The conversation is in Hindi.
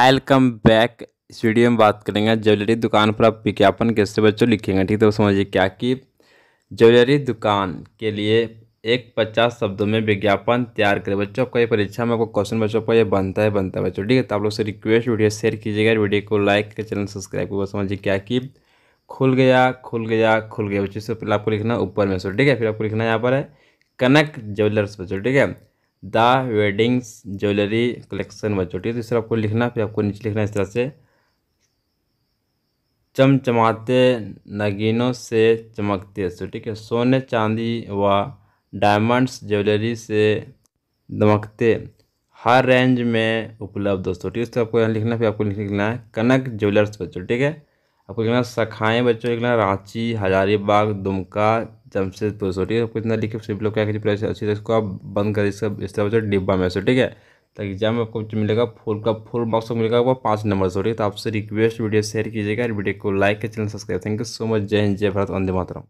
वेलकम बैक इस वीडियो में बात करेंगे ज्वेलरी दुकान पर आप विज्ञापन कैसे बच्चों लिखेंगे ठीक है तो समझिए क्या कि ज्वेलरी दुकान के लिए एक पचास शब्दों में विज्ञापन तैयार करें बच्चों आपका ये परीक्षा में आपको क्वेश्चन बच्चों का ये बनता है बनता है बच्चों ठीक है तो आप लोग से रिक्वेस्ट वीडियो शेयर कीजिएगा वीडियो को लाइक करके चैनल सब्सक्राइब करो समझिए क्या कि खुल गया खुल गया खुल गया बच्चों से पहले आपको लिखना ऊपर में सो ठीक है फिर आपको लिखना यहाँ पर है कनक ज्वेलर्स बच्चों ठीक है द वेडिंग्स ज्वेलरी कलेक्शन बच्चों ठीक है तो इस तरह आपको लिखना फिर आपको नीचे लिखना इस तरह से चमचमाते नगीनों से चमकते सो ठीक है सोने चांदी व डायमंड्स ज्वेलरी से दमकते हर रेंज में उपलब्ध दोस्तों ठीक है तो आपको यहाँ लिखना फिर आपको लिखना है कनक ज्वेलर्स बच्चों ठीक है आपको लिखना सखाएँ बच्चों लिखना रांची हजारीबाग दुमका जमशेदपुर सो ठीक है कितना इतना लिखे सिर्फ लोग क्या कीजिए प्राइस अच्छी इसको आप बंद कर इसका इस तरह से डिब्बा में सो ठीक है तो एग्जाम में आपको मिलेगा फुल का फुल मार्क्स मिलेगा आपको पाँच नंबर सो ठीक है तो आपसे रिक्वेस्ट वीडियो शेयर कीजिएगा वीडियो को लाइक के channel subscribe thank you so much जय हिंद जय भारत वंदे मातरम